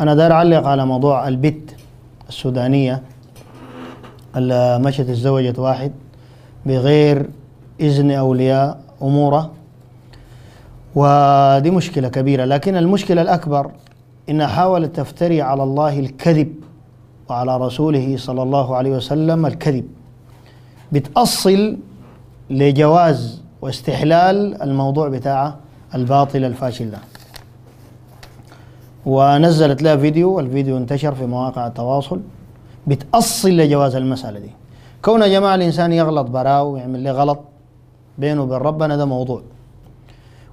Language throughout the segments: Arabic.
أنا داير أعلق على موضوع البت السودانية اللي مشت اتزوجت واحد بغير إذن أولياء أموره ودي مشكلة كبيرة لكن المشكلة الأكبر إنها حاولت تفتري على الله الكذب وعلى رسوله صلى الله عليه وسلم الكذب بتأصل لجواز واستحلال الموضوع بتاع الباطل الفاشل ده ونزلت لها فيديو الفيديو انتشر في مواقع التواصل بتأصل لجواز المسألة دي كون يا جماعة الإنسان يغلط براه ويعمل له غلط بينه وبين ربنا ده موضوع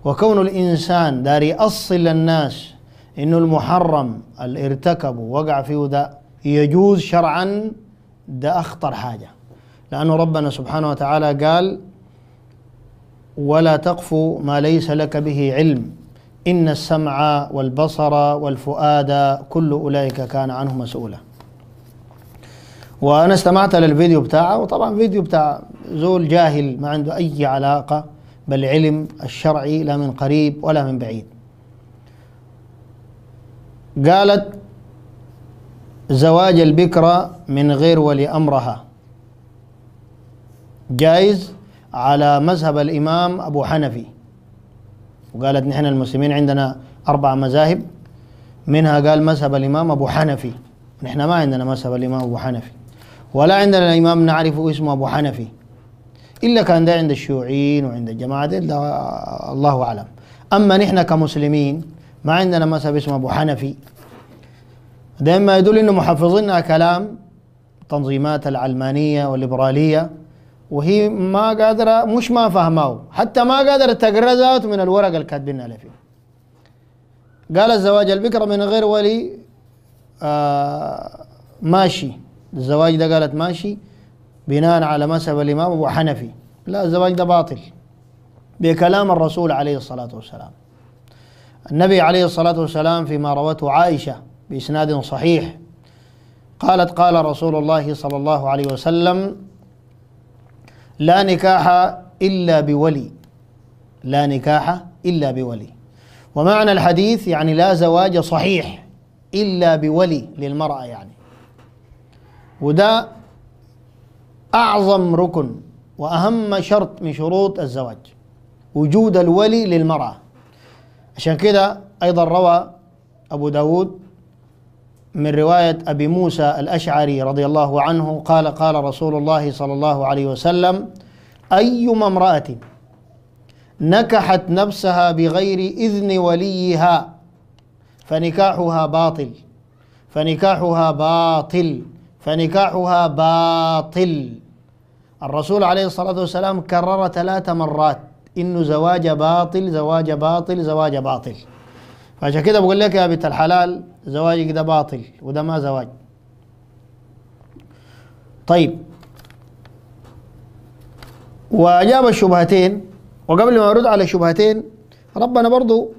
وكون الإنسان دار يأصل للناس إنه المحرم اللي ارتكبه وقع فيه ده يجوز شرعا ده أخطر حاجة لأنه ربنا سبحانه وتعالى قال ولا تقف ما ليس لك به علم إن السمع والبصر والفؤاد كل أولئك كان عنه مسؤولا وأنا استمعت للفيديو بتاعه وطبعا فيديو بتاع زول جاهل ما عنده أي علاقة بالعلم الشرعي لا من قريب ولا من بعيد قالت زواج البكرة من غير ولي أمرها جائز على مذهب الإمام أبو حنفي وقالت نحن المسلمين عندنا أربع مذاهب منها قال مذهب الإمام أبو حنفي نحن ما عندنا مذهب الإمام أبو حنفي ولا عندنا إمام نعرفه اسمه أبو حنفي إلا كان ده عند الشيوعيين وعند الجماعة دي ده الله أعلم أما نحن كمسلمين ما عندنا مذهب اسمه أبو حنفي ده ما يدل إنه محفظين كلام تنظيمات العلمانية والليبرالية وهي ما قادرة مش ما فهماه حتى ما قادرة تقرأ ذات من الورق اللي كاتبين عليه فيه قال الزواج البكرة من غير ولي آه ماشي الزواج ده قالت ماشي بناء على مذهب الإمام أبو حنفي لا الزواج ده باطل بكلام الرسول عليه الصلاة والسلام النبي عليه الصلاة والسلام فيما روته عائشة بإسناد صحيح قالت قال رسول الله صلى الله عليه وسلم لا نكاح إلا بولي لا نكاح إلا بولي ومعنى الحديث يعني لا زواج صحيح إلا بولي للمرأة يعني وده أعظم ركن وأهم شرط من شروط الزواج وجود الولي للمرأة عشان كده أيضا روى أبو داود من رواية أبي موسى الأشعري رضي الله عنه قال قال رسول الله صلى الله عليه وسلم أيما امرأة نكحت نفسها بغير إذن وليها فنكاحها باطل فنكاحها باطل فنكاحها باطل الرسول عليه الصلاة والسلام كرر ثلاث مرات إن زواج باطل زواج باطل زواج باطل فعشان كده بقول لك يا بنت الحلال زواجك ده باطل وده ما زواج طيب وأجاب الشبهتين وقبل ما أرد على الشبهتين ربنا برضو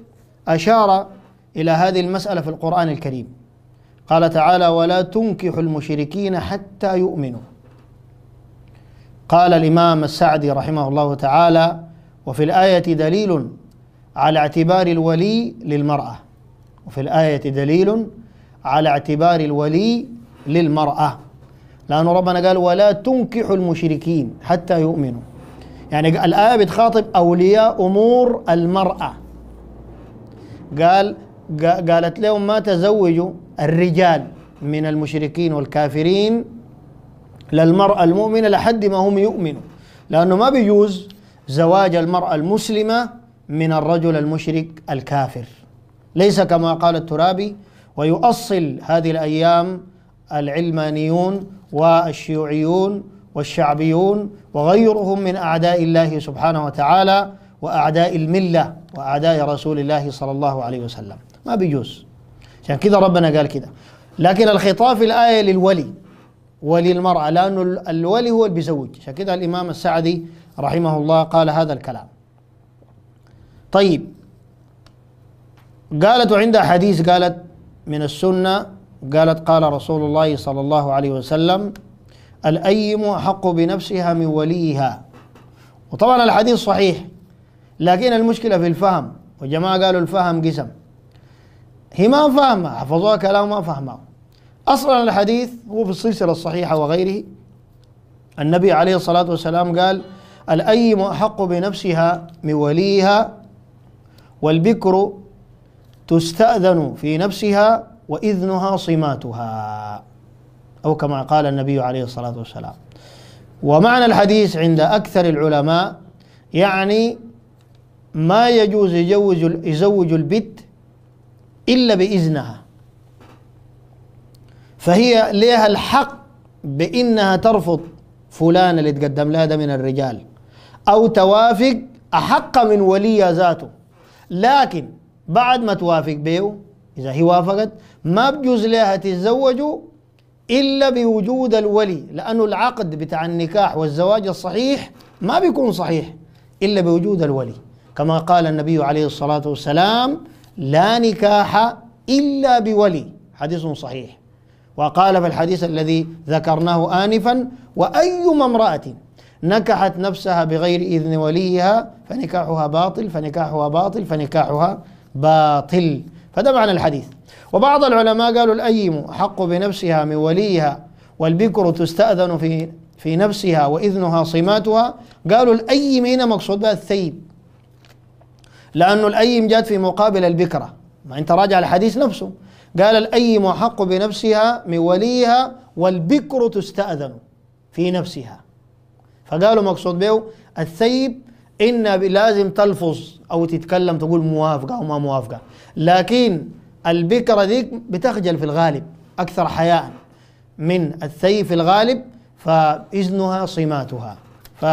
أشار إلى هذه المسألة في القرآن الكريم قال تعالى ولا تنكح المشركين حتى يؤمنوا قال الإمام السعدي رحمه الله تعالى وفي الآية دليل على اعتبار الولي للمرأة وفي الآية دليل على اعتبار الولي للمرأة لأن ربنا قال ولا تنكحوا المشركين حتى يؤمنوا يعني الآية بتخاطب أولياء أمور المرأة قال قالت لهم ما تزوجوا الرجال من المشركين والكافرين للمرأة المؤمنة لحد ما هم يؤمنوا لأنه ما بيجوز زواج المرأة المسلمة من الرجل المشرك الكافر ليس كما قال الترابي ويؤصل هذه الايام العلمانيون والشيوعيون والشعبيون وغيرهم من اعداء الله سبحانه وتعالى واعداء المله واعداء رسول الله صلى الله عليه وسلم ما بيجوز عشان كذا ربنا قال كذا لكن الخطاب في الايه للولي ولي المرأة لأن الولي هو اللي بيزوج عشان كذا الإمام السعدي رحمه الله قال هذا الكلام طيب قالت وعند حديث قالت من السنة قالت قال رسول الله صلى الله عليه وسلم الأيم أحق بنفسها من وليها وطبعا الحديث صحيح لكن المشكلة في الفهم وجماعة قالوا الفهم قسم هي ما فاهمة حفظوها كلام ما فهمها أصلا الحديث هو في السلسلة الصحيحة وغيره النبي عليه الصلاة والسلام قال الأيم أحق بنفسها من وليها والبكر تستأذن في نفسها وإذنها صماتها أو كما قال النبي عليه الصلاة والسلام ومعنى الحديث عند أكثر العلماء يعني ما يجوز يزوج يزوج البت إلا بإذنها فهي لها الحق بإنها ترفض فلان اللي تقدم لها ده من الرجال أو توافق أحق من ولي ذاته لكن بعد ما توافق بيو إذا هي وافقت ما بجوز لها تتزوجوا إلا بوجود الولي لأنه العقد بتاع النكاح والزواج الصحيح ما بيكون صحيح إلا بوجود الولي كما قال النبي عليه الصلاة والسلام لا نكاح إلا بولي حديث صحيح وقال في الحديث الذي ذكرناه آنفا وأيما امرأة نكحت نفسها بغير إذن وليها فنكاحها باطل فنكاحها باطل فنكاحها باطل فده معنى الحديث وبعض العلماء قالوا الأيم أحق بنفسها من وليها والبكر تستأذن في في نفسها وإذنها صماتها قالوا الأيم هنا مقصود بها الثيب لأنه الأيم جاءت في مقابل البكرة ما أنت راجع الحديث نفسه قال الأيم أحق بنفسها من وليها والبكر تستأذن في نفسها فقالوا مقصود به الثيب إن لازم تلفظ أو تتكلم تقول موافقة أو ما موافقة لكن البكرة ديك بتخجل في الغالب أكثر حياء من الثيب في الغالب فإذنها صماتها ف...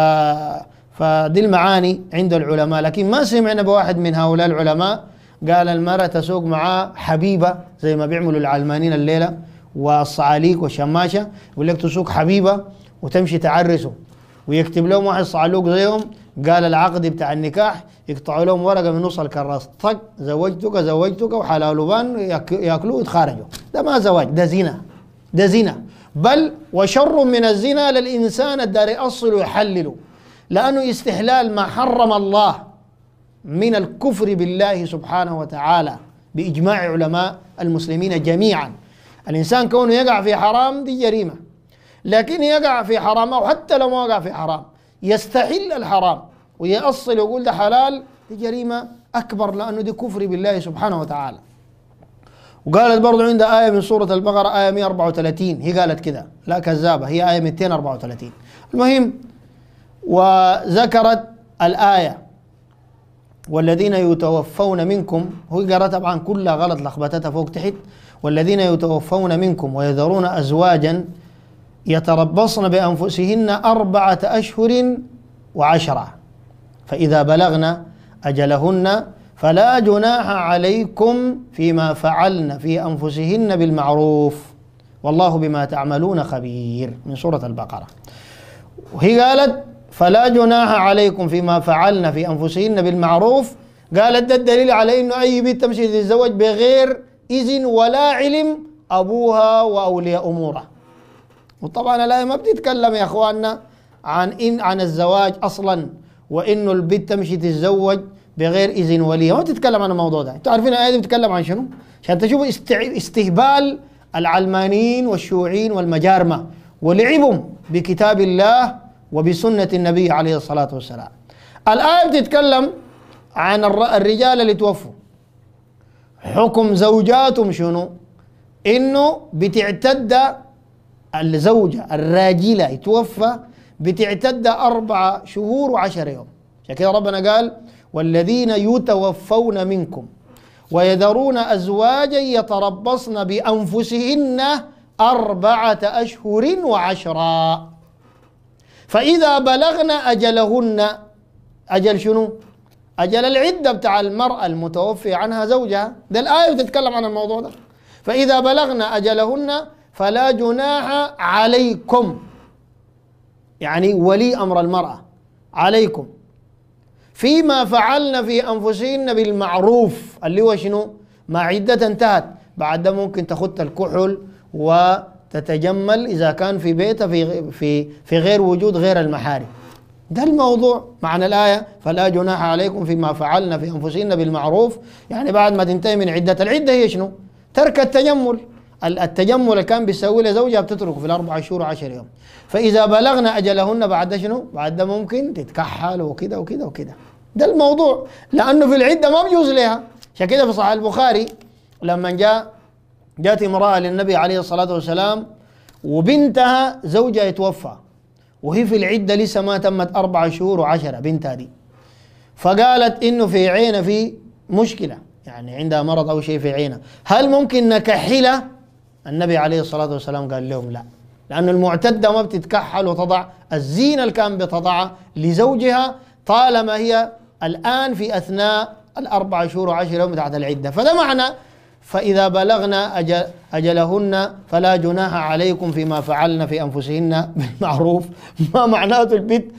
فدي المعاني عند العلماء لكن ما سمعنا بواحد من هؤلاء العلماء قال المرأة تسوق معاه حبيبة زي ما بيعملوا العلمانين الليلة والصعاليك والشماشة يقول لك تسوق حبيبة وتمشي تعرسه ويكتب لهم واحد صعلوق زيهم قال العقد بتاع النكاح يقطعوا لهم ورقه من نص الكراس طق زوجتك زوجتك وحلال وبان ياكلوا ويتخارجوا ده ما زواج ده زنا ده زنا بل وشر من الزنا للانسان الدار يأصل ويحلله لانه استحلال ما حرم الله من الكفر بالله سبحانه وتعالى باجماع علماء المسلمين جميعا الانسان كونه يقع في حرام دي جريمه لكن يقع في حرام أو حتى لو ما وقع في حرام يستحل الحرام ويأصل ويقول ده حلال دي جريمة أكبر لأنه دي كفر بالله سبحانه وتعالى وقالت برضو عندها آية من سورة البقرة آية 134 هي قالت كده لا كذابة هي آية 234 المهم وذكرت الآية والذين يتوفون منكم هو قرأت طبعا كلها غلط لخبتتها فوق تحت والذين يتوفون منكم ويذرون أزواجا يتربصن بأنفسهن أربعة أشهر وعشرة فإذا بلغن أجلهن فلا جناح عليكم فيما فعلن في أنفسهن بالمعروف والله بما تعملون خبير من سورة البقرة وهي قالت فلا جناح عليكم فيما فعلن في أنفسهن بالمعروف قالت ده الدليل على أنه أي بنت تمشي تتزوج بغير إذن ولا علم أبوها وأولياء أموره وطبعا الآية ما بتتكلم يا أخواننا عن إن عن الزواج أصلا وإنه البنت تمشي تتزوج بغير إذن وليها ما بتتكلم عن الموضوع ده أنتوا عارفين الآية دي بتتكلم عن شنو؟ عشان تشوفوا استهبال العلمانيين والشيوعيين والمجارمة ولعبهم بكتاب الله وبسنة النبي عليه الصلاة والسلام الآية بتتكلم عن الرجال اللي توفوا حكم زوجاتهم شنو؟ إنه بتعتد الزوجة الراجلة يتوفى بتعتد أربعة شهور وعشر يوم عشان كده ربنا قال والذين يتوفون منكم ويذرون أزواجا يتربصن بأنفسهن أربعة أشهر وعشرا فإذا بلغن أجلهن أجل شنو؟ أجل العدة بتاع المرأة المتوفي عنها زوجها ده الآية بتتكلم عن الموضوع ده فإذا بلغن أجلهن فلا جناح عليكم يعني ولي أمر المرأة عليكم فيما فعلنا في أنفسهن بالمعروف اللي هو شنو ما عدة انتهت بعد ده ممكن تخط الكحل وتتجمل إذا كان في بيتها في, في, في غير وجود غير المحارم ده الموضوع معنى الآية فلا جناح عليكم فيما فعلنا في أنفسنا بالمعروف يعني بعد ما تنتهي من عدة العدة هي شنو ترك التجمل التجمل اللي كان بيسوي له زوجها بتتركه في الاربع شهور وعشر يوم فاذا بلغنا اجلهن بعد شنو؟ بعد ده ممكن تتكحل وكده وكده وكده ده الموضوع لانه في العده ما بيجوز لها عشان كده في صحيح البخاري لما جاء جاءت امراه للنبي عليه الصلاه والسلام وبنتها زوجها يتوفى وهي في العده لسه ما تمت اربع شهور وعشره بنتها دي فقالت انه في عينه في مشكله يعني عندها مرض او شيء في عينها هل ممكن نكحلها النبي عليه الصلاة والسلام قال لهم لا لأن المعتدة ما بتتكحل وتضع الزينة اللي كان بتضعها لزوجها طالما هي الآن في أثناء الأربع شهور وعشر يوم تحت العدة فده معنى فإذا بلغنا أجل أجلهن فلا جناح عليكم فيما فعلنا في أنفسهن بالمعروف ما معناته البت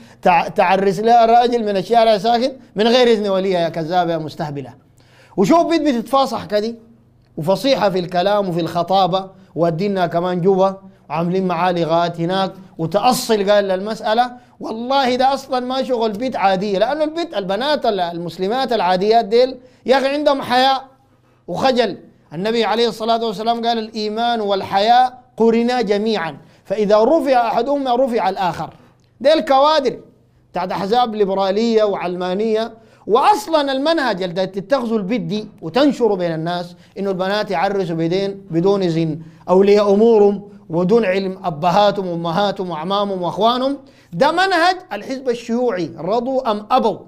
تعرس لها راجل من الشارع ساكن من غير إذن وليها يا كذابة يا مستهبلة وشوف بيت بتتفاصح كدي وفصيحة في الكلام وفي الخطابة وديننا كمان جوا وعاملين معاه لغات هناك وتأصل قال للمسألة والله ده أصلا ما شغل بيت عادية لأنه البيت البنات المسلمات العاديات ديل يا أخي عندهم حياء وخجل النبي عليه الصلاة والسلام قال الإيمان والحياء قرنا جميعا فإذا رفع أحدهما رفع الآخر ديل كوادر بتاعت أحزاب ليبرالية وعلمانية واصلا المنهج اللي تتخذوا البيت دي وتنشره بين الناس انه البنات يعرسوا بيدين بدون اذن اولياء امورهم ودون علم ابهاتهم وامهاتهم واعمامهم واخوانهم ده منهج الحزب الشيوعي رضوا ام ابوا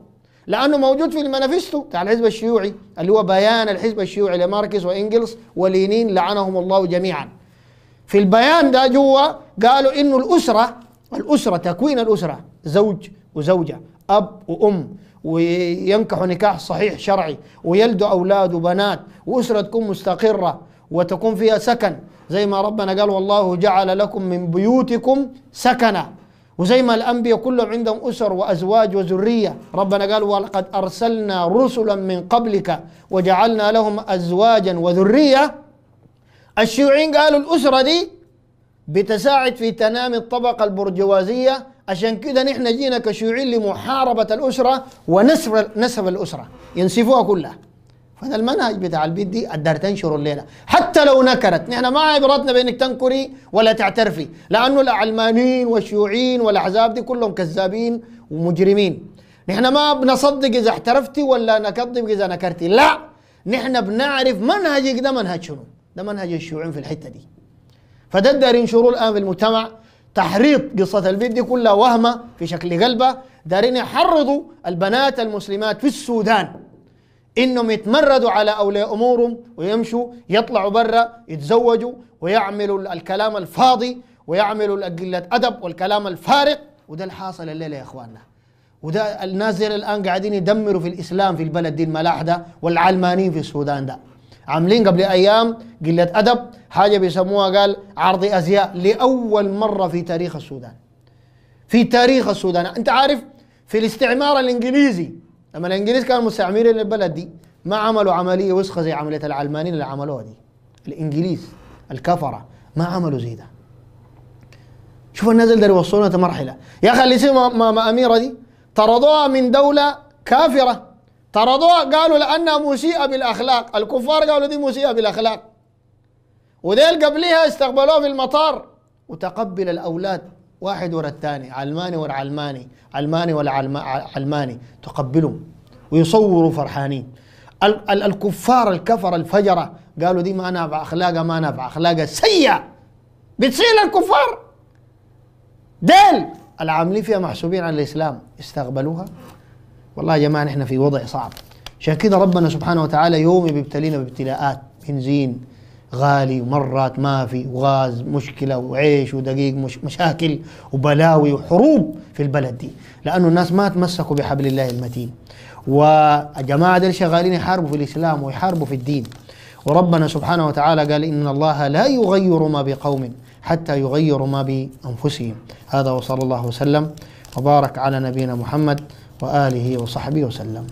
لانه موجود في المانيفستو بتاع الحزب الشيوعي اللي هو بيان الحزب الشيوعي لماركس وانجلس ولينين لعنهم الله جميعا في البيان ده جوا قالوا انه الاسره الاسره تكوين الاسره زوج وزوجه اب وام وينكحوا نكاح صحيح شرعي ويلدوا أولاد وبنات وأسرة تكون مستقرة وتكون فيها سكن زي ما ربنا قال والله جعل لكم من بيوتكم سكنا وزي ما الأنبياء كلهم عندهم أسر وأزواج وذرية ربنا قال ولقد أرسلنا رسلا من قبلك وجعلنا لهم أزواجا وذرية الشيوعيين قالوا الأسرة دي بتساعد في تنامي الطبقة البرجوازية عشان كده نحن جينا كشيوعيين لمحاربة الأسرة ونسب نسب الأسرة ينسفوها كلها فهذا المنهج بتاع البيت دي قدر تنشر الليلة حتى لو نكرت نحن ما عبرتنا بأنك تنكري ولا تعترفي لأنه العلمانيين والشيوعيين والأحزاب دي كلهم كذابين ومجرمين نحن ما بنصدق إذا احترفتي ولا نكذب إذا نكرتي لا نحن بنعرف منهجك ده منهج شنو ده منهج الشيوعيين في الحتة دي فده دارين ينشروه الآن في المجتمع تحريض قصة البيت دي كلها وهمة في شكل قلبها دارين يحرضوا البنات المسلمات في السودان انهم يتمردوا على اولياء امورهم ويمشوا يطلعوا برا يتزوجوا ويعملوا الكلام الفاضي ويعملوا قله ادب والكلام الفارق وده الحاصل الليله يا اخواننا وده الناس الان قاعدين يدمروا في الاسلام في البلد دي الملاحده والعلمانيين في السودان ده عاملين قبل ايام قله ادب حاجه بيسموها قال عرض ازياء لاول مره في تاريخ السودان في تاريخ السودان انت عارف في الاستعمار الانجليزي لما الانجليز كانوا مستعمرين للبلد دي ما عملوا عمليه وسخه زي عمليه العلمانيين اللي عملوها دي الانجليز الكفره ما عملوا زي ده شوف الناس اللي يوصلنا مرحله يا اخي اللي اسمها اميره دي طردوها من دوله كافره طردوها قالوا لأنها مسيئة بالأخلاق الكفار قالوا دي مسيئة بالأخلاق وديل قبلها استقبلوه في المطار وتقبل الأولاد واحد ورا الثاني علماني ورا علماني علماني ولا علماني تقبلهم ويصوروا فرحانين ال ال الكفار الكفر الفجرة قالوا دي ما نافع أخلاقها ما نافع أخلاقها سيئة بتصير الكفار ديل العاملين فيها محسوبين عن الإسلام استقبلوها والله يا جماعه نحن في وضع صعب عشان كده ربنا سبحانه وتعالى يوم بيبتلينا بابتلاءات بنزين غالي ومرات ما في وغاز مشكله وعيش ودقيق مش مشاكل وبلاوي وحروب في البلد دي لانه الناس ما تمسكوا بحبل الله المتين والجماعه دول شغالين يحاربوا في الاسلام ويحاربوا في الدين وربنا سبحانه وتعالى قال ان الله لا يغير ما بقوم حتى يغيروا ما بانفسهم هذا وصلى الله وسلم وبارك على نبينا محمد وآله وصحبه وسلم